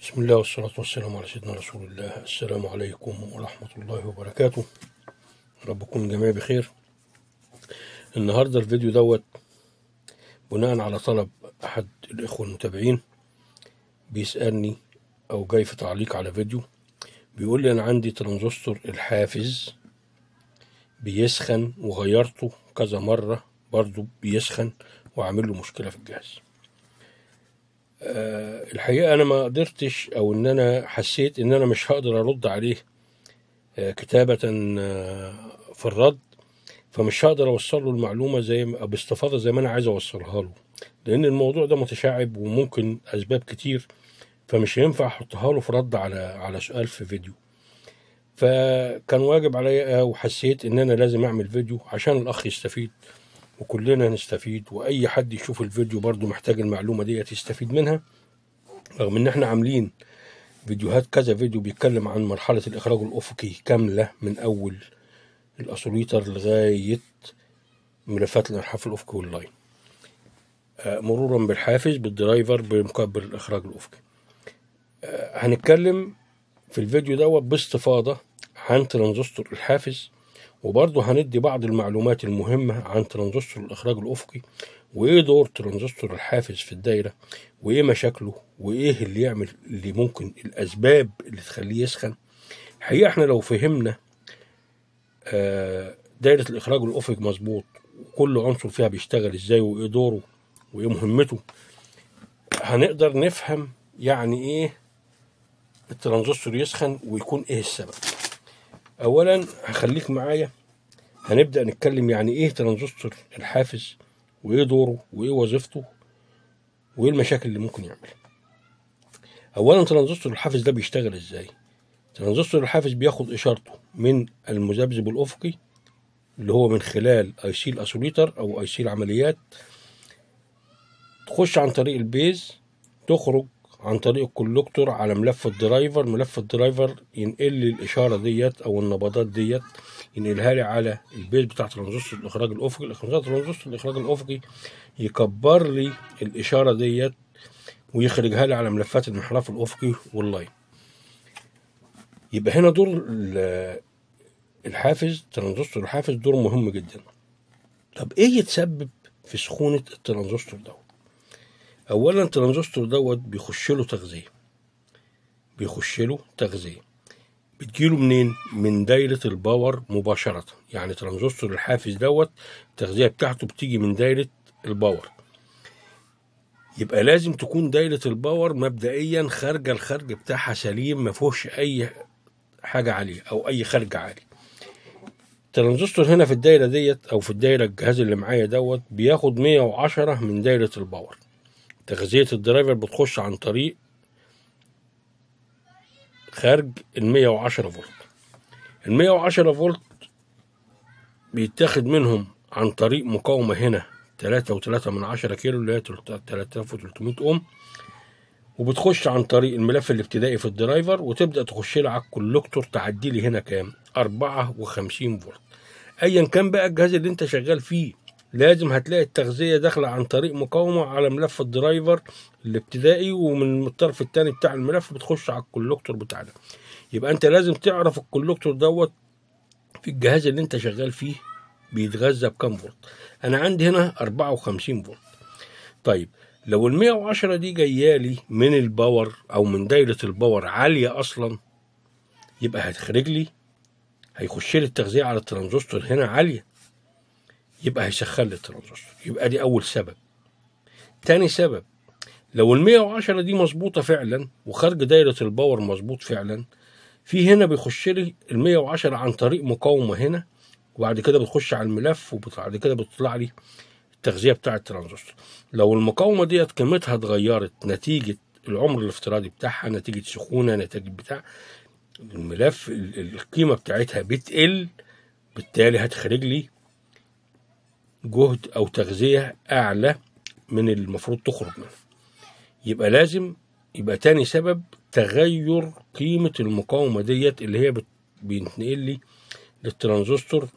بسم الله والصلاة والسلام على سيدنا رسول الله السلام عليكم ورحمة الله وبركاته ربكم جميع بخير النهاردة الفيديو دوت بناء على طلب أحد الإخوة المتابعين بيسألني أو جاي في تعليق على فيديو بيقول لي أنا عندي ترانزستور الحافز بيسخن وغيرته كذا مرة برضو بيسخن وعامل له مشكلة في الجهاز آه، الحقيقه انا ما قدرتش او ان انا حسيت ان انا مش هقدر ارد عليه آه، كتابه آه، في الرد فمش هقدر اوصل له المعلومه زي باستفاضه زي ما انا عايز اوصلها له لان الموضوع ده متشعب وممكن اسباب كتير فمش هينفع احطها له في رد على على سؤال في فيديو فكان واجب عليا وحسيت ان انا لازم اعمل فيديو عشان الاخ يستفيد وكلنا نستفيد واي حد يشوف الفيديو برضو محتاج المعلومه ديت يستفيد منها رغم ان احنا عاملين فيديوهات كذا فيديو بيتكلم عن مرحله الاخراج الافقي كامله من اول الاسوليتر لغايه ملفات الانحراف الافقي واللاين آه، مرورا بالحافز بالدرايفر بمكبر الاخراج الافقي آه، هنتكلم في الفيديو دوت باستفاضه عن ترانزستور الحافز وبرضه هندي بعض المعلومات المهمة عن ترانزستور الإخراج الأفقي وإيه دور ترانزستور الحافز في الدايرة وإيه مشاكله وإيه اللي يعمل اللي ممكن الأسباب اللي تخليه يسخن حقيقة إحنا لو فهمنا آه، دايرة الإخراج الأفقي مظبوط وكل عنصر فيها بيشتغل إزاي وإيه دوره وإيه مهمته هنقدر نفهم يعني إيه الترانزستور يسخن ويكون إيه السبب اولا هخليك معايا هنبدا نتكلم يعني ايه ترانزستور الحافز وايه دوره وايه وظيفته وايه المشاكل اللي ممكن يعملها اولا ترانزستور الحافز ده بيشتغل ازاي ترانزستور الحافز بياخد اشارته من المذبذب الافقي اللي هو من خلال اي سي الاسوليتر او اي سي العمليات تخش عن طريق البيز تخرج عن طريق الكولكتور على ملف الدرايفر ملف الدرايفر ينقل لي الاشاره ديت او النبضات ديت ينقلها لي على البيت بتاع ترانزستور الاخراج الافقي ترانزستور الاخراج الافقي يكبر لي الاشاره ديت ويخرجها لي على ملفات المحراف الافقي واللاين يبقى هنا دور الحافز ترانزستور الحافز دور مهم جدا طب ايه يتسبب في سخونه الترانزستور دوت اولا الترانزستور دوت بيخش له تغذيه بيخش له تغذيه بتجيله منين من دايره الباور مباشره يعني ترانزستور الحافز دوت التغذيه بتاعته بتيجي من دايره الباور يبقى لازم تكون دايره الباور مبدئيا خارجه الخرج بتاعها سليم ما فيهوش اي حاجه عليه او اي خرج عالي الترانزستور هنا في الدايره ديت او في الدايره الجهاز اللي معايا دوت بياخد 110 من دايره الباور تغذية الدرايفر بتخش عن طريق خارج ال 110 فولت ال 110 فولت بيتاخد منهم عن طريق مقاومة هنا تلاتة وتلاتة من عشرة كيلو اللي هي تلاتة وتلتمائة أوم وبتخش عن طريق الملف الابتدائي في الدرايفر وتبدأ تخش لي على الكولكتور تعدي لي هنا كام؟ أربعة وخمسين فولت أيا كان بقى الجهاز اللي أنت شغال فيه لازم هتلاقي التغذية داخلة عن طريق مقاومة على ملف الدرايفر الابتدائي ومن الطرف التاني بتاع الملف بتخش على الكولكتور بتاعنا يبقى انت لازم تعرف الكولكتور دوت في الجهاز اللي انت شغال فيه بيتغذى بكام فولت انا عندي هنا 54 فولت طيب لو ال 110 دي جايه لي من الباور او من دايره الباور عاليه اصلا يبقى هتخرج لي هيخش لي التغذيه على الترانزستور هنا عاليه يبقى هيسخن لي الترانزستور يبقى دي اول سبب تاني سبب لو ال 110 دي مظبوطه فعلا وخارج دايره الباور مظبوط فعلا في هنا بيخش لي ال 110 عن طريق مقاومه هنا وبعد كده بتخش على الملف وبعد كده بتطلع لي التغذيه بتاع الترانزستور لو المقاومه ديت قيمتها اتغيرت نتيجه العمر الافتراضي بتاعها نتيجه سخونه نتيجه بتاع الملف القيمه بتاعتها بتقل بالتالي هتخرج لي جهد أو تغذية أعلى من المفروض تخرج منه يبقى لازم يبقى تاني سبب تغير قيمة المقاومة ديت اللي هي بينتقل لي للترانزستور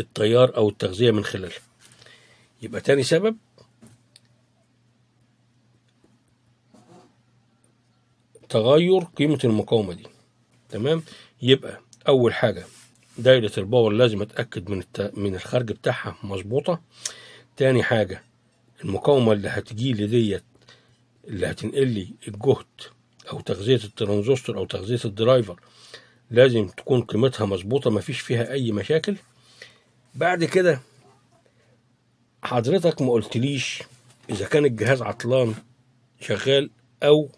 التيار أو التغذية من خلالها يبقى تاني سبب تغير قيمة المقاومة دي تمام يبقى أول حاجة دايرة الباور لازم أتأكد من الت... من الخارج بتاعها مظبوطة تاني حاجة المقاومة اللي هتجيلي ديت اللي هتنقلي الجهد أو تغذية الترانزستور أو تغذية الدرايفر لازم تكون قيمتها مظبوطة مفيش فيها أي مشاكل بعد كده حضرتك ما قلتليش إذا كان الجهاز عطلان شغال أو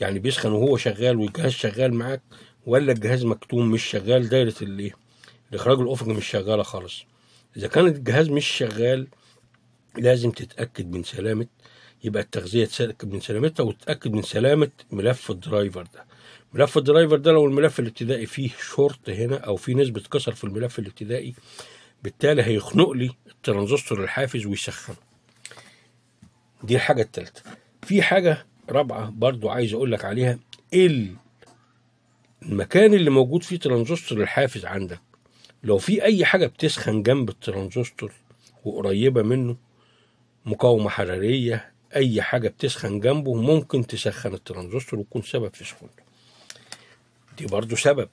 يعني بيسخن وهو شغال والجهاز شغال معاك ولا الجهاز مكتوم مش شغال دايرة الايه الاخراج الافقي مش شغاله خالص اذا كان الجهاز مش شغال لازم تتاكد من سلامه يبقى التغذيه تتاكد من سلامتها وتتاكد من سلامه ملف الدرايفر ده ملف الدرايفر ده لو الملف الابتدائي فيه شورت هنا او فيه نسبه كسر في الملف الابتدائي بالتالي هيخنق لي الترانزستور الحافز ويسخنه دي الحاجه الثالثه في حاجه رابعه برضو عايز اقول لك عليها المكان اللي موجود فيه ترانزستور الحافز عندك لو في اي حاجه بتسخن جنب الترانزستور وقريبه منه مقاومه حراريه اي حاجه بتسخن جنبه ممكن تسخن الترانزستور وتكون سبب في سخونه دي برضو سبب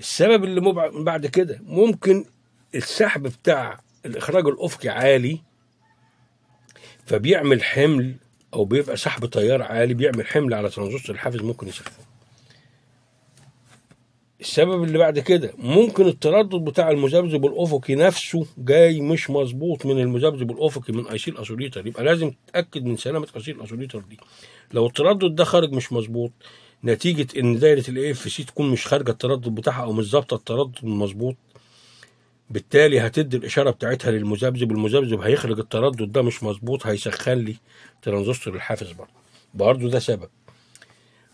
السبب اللي بعد كده ممكن السحب بتاع الاخراج الافقي عالي فبيعمل حمل او بيبقى سحب تيار عالي بيعمل حمل على ترانزستور الحافز ممكن يسخنه السبب اللي بعد كده ممكن التردد بتاع المذبذب الافقي نفسه جاي مش مظبوط من المذبذب الافقي من ايسيل اسوليتر يبقى لازم تتاكد من سلامه ايسيل اسوليتر دي لو التردد ده خارج مش مظبوط نتيجه ان دايره الاي اف سي تكون مش خارجه التردد بتاعها او مش ظابطه التردد المظبوط بالتالي هتدي الاشاره بتاعتها للمذبذب المذبذب هيخرج التردد ده مش مظبوط هيسخن لي ترانزستور الحافز برضه برضه ده سبب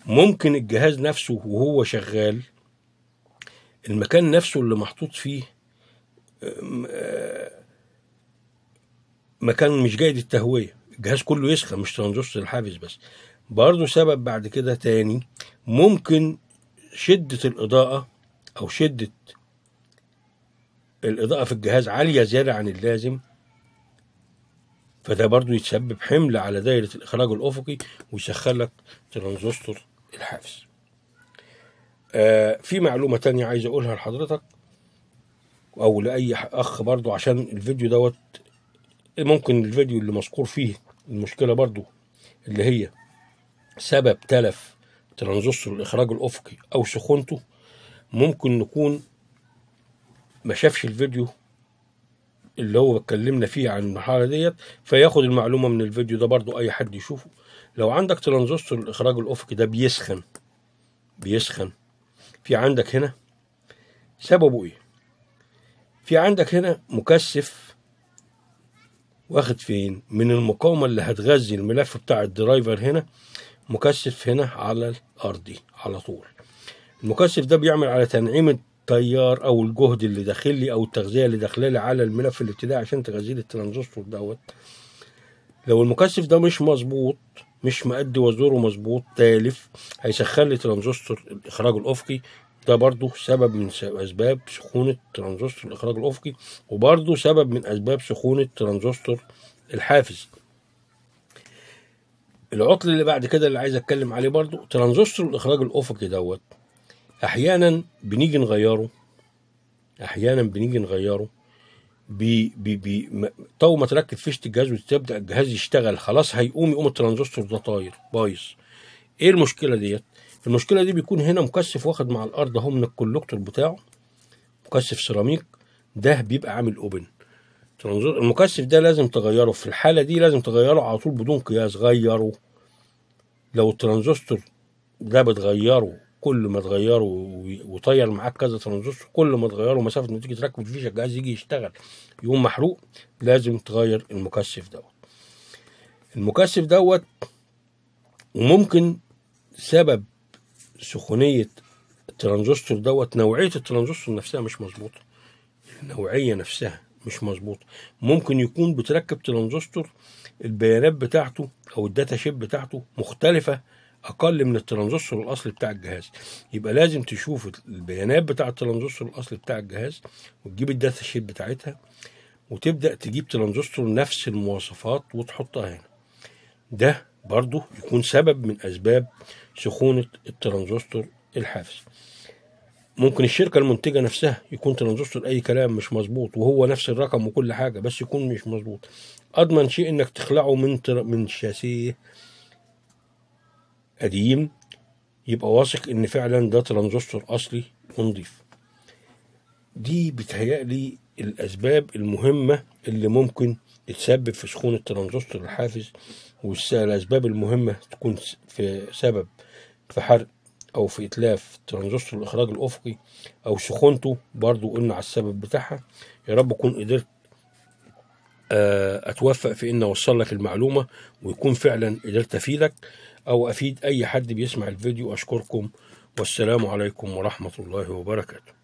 ممكن الجهاز نفسه وهو شغال المكان نفسه اللي محطوط فيه آه، مكان مش جيد التهويه الجهاز كله يسخن مش ترانزستور الحافز بس برضه سبب بعد كده تاني ممكن شدة الإضاءة أو شدة الإضاءة في الجهاز عالية زيادة عن اللازم فده برضه يتسبب حمل على دايرة الإخراج الأفقي ويسخن لك ترانزستور الحافز آه في معلومه تانية عايز اقولها لحضرتك او لاي اخ برضو عشان الفيديو دوت ممكن الفيديو اللي مذكور فيه المشكله برضو اللي هي سبب تلف ترانزستور الاخراج الافقي او سخونته ممكن نكون ما شافش الفيديو اللي هو اتكلمنا فيه عن المرحله ديت فياخد المعلومه من الفيديو ده برضو اي حد يشوفه لو عندك ترانزستور الاخراج الافقي ده بيسخن بيسخن في عندك هنا سببه ايه في عندك هنا مكثف واخد فين من المقاومة اللي هتغذي الملف بتاع الدرايفر هنا مكثف هنا على الأرضي على طول المكثف ده بيعمل على تنعيم التيار أو الجهد اللي داخل لي أو التغذية اللي داخلة لي على الملف الابتدائي عشان تغذيه الترانزستور دوت لو المكثف ده مش مظبوط مش مأدي وزوره مظبوط تالف هيسخن لي ترانزستور الإخراج الأفقي ده برضو سبب من أسباب سخونة ترانزستور الإخراج الأفقي وبرضو سبب من أسباب سخونة ترانزستور الحافز العطل اللي بعد كده اللي عايز اتكلم عليه برضو ترانزستور الاخراج الافقي دوت احيانا بنيجي نغيره احيانا بنيجي نغيره بي بي بي طو ما تركب فيشه الجهاز وتبدا الجهاز يشتغل خلاص هيقوم يقوم الترانزستور ده طاير بايظ ايه المشكله ديت المشكله دي بيكون هنا مكثف واخد مع الارض اهو من الكولكتور بتاعه مكثف سيراميك ده بيبقى عامل اوبن المكثف ده لازم تغيره في الحاله دي لازم تغيره على طول بدون قياس غيره لو الترانزستور ده بتغيره كل ما تغيره وطير معاك كذا ترانزستور كل ما تغيره مسافه ما تيجي تركب الفيشه الجهاز يجي يشتغل يقوم محروق لازم تغير المكثف دوت المكثف دوت وممكن سبب سخونيه الترانزستور دوت نوعيه الترانزستور نفسها مش مظبوطه النوعيه نفسها مش مظبوطه ممكن يكون بتركب ترانزستور البيانات بتاعته او الداتا شيب بتاعته مختلفه اقل من الترانزستور الاصلي بتاع الجهاز يبقى لازم تشوف البيانات بتاع الترانزستور الاصلي بتاع الجهاز وتجيب الداتا شيت بتاعتها وتبدا تجيب ترانزستور نفس المواصفات وتحطها هنا ده برضه يكون سبب من اسباب سخونه الترانزستور الحافز ممكن الشركة المنتجة نفسها يكون ترانزستور أي كلام مش مظبوط وهو نفس الرقم وكل حاجة بس يكون مش مظبوط أضمن شيء إنك تخلعه من تر... من شاسيه قديم يبقى واثق ان فعلا ده ترانزستور اصلي ونضيف دي بتهيألي الأسباب المهمة اللي ممكن تتسبب في سخون الترانزستور الحافز والأسباب المهمة تكون في سبب في حرق أو في إتلاف ترانزستور الإخراج الأفقي أو سخونته برضو قلنا على السبب بتاعها يا رب أكون قدرت آه، أتوفق في إن أوصل لك المعلومة ويكون فعلا قدرت أفيدك أو أفيد أي حد بيسمع الفيديو أشكركم والسلام عليكم ورحمة الله وبركاته